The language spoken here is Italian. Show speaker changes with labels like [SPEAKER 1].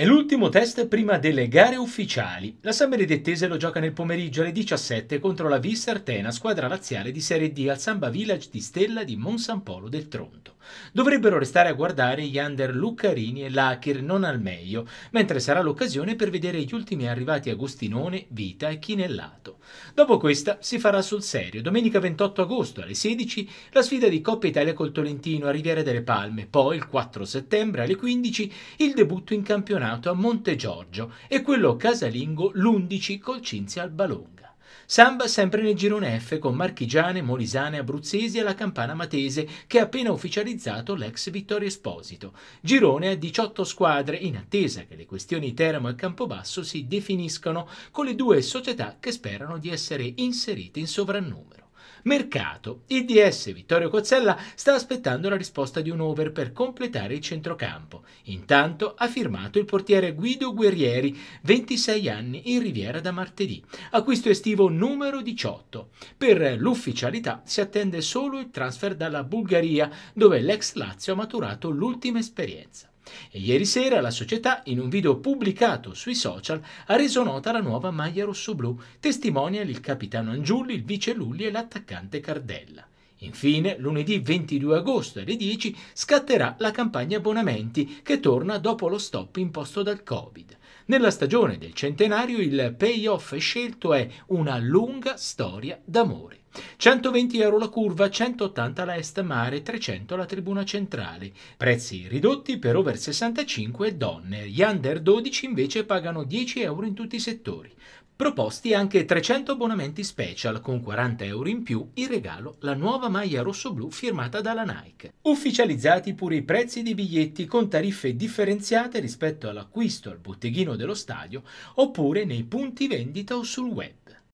[SPEAKER 1] È l'ultimo test prima delle gare ufficiali. La San Benedettese lo gioca nel pomeriggio alle 17 contro la Vissertena, squadra laziale di Serie D al Samba Village di Stella di Monsan Polo del Tronto. Dovrebbero restare a guardare gli under Luccarini e Lachir non al meglio, mentre sarà l'occasione per vedere gli ultimi arrivati Agostinone, Vita e Chinellato. Dopo questa si farà sul serio. Domenica 28 agosto alle 16 la sfida di Coppa Italia col Tolentino a Riviera delle Palme, poi il 4 settembre alle 15 il debutto in campionato campionato a Giorgio e quello casalingo l'11 col Cinzia al Balonga. Samba sempre nel girone F con marchigiane, molisane, abruzzesi e la campana matese che ha appena ufficializzato l'ex Vittorio Esposito. Girone a 18 squadre in attesa che le questioni Teramo e Campobasso si definiscano con le due società che sperano di essere inserite in sovrannumero. Mercato. Il DS Vittorio Cozzella sta aspettando la risposta di un over per completare il centrocampo. Intanto ha firmato il portiere Guido Guerrieri, 26 anni, in Riviera da martedì. Acquisto estivo numero 18. Per l'ufficialità si attende solo il transfer dalla Bulgaria, dove l'ex Lazio ha maturato l'ultima esperienza. E ieri sera la società, in un video pubblicato sui social, ha reso nota la nuova maglia rossoblù, testimonial il capitano Angiulli, il vice Lulli e l'attaccante Cardella. Infine, lunedì 22 agosto alle 10 scatterà la campagna abbonamenti che torna dopo lo stop imposto dal Covid. Nella stagione del centenario il payoff scelto è una lunga storia d'amore. 120 euro la curva, 180 la Est Mare, 300 la Tribuna Centrale. Prezzi ridotti per over 65 donne. Gli under 12 invece pagano 10 euro in tutti i settori. Proposti anche 300 abbonamenti special con 40 euro in più in regalo la nuova maglia rosso-blu firmata dalla Nike. Ufficializzati pure i prezzi dei biglietti con tariffe differenziate rispetto all'acquisto al botteghino dello stadio oppure nei punti vendita o sul web.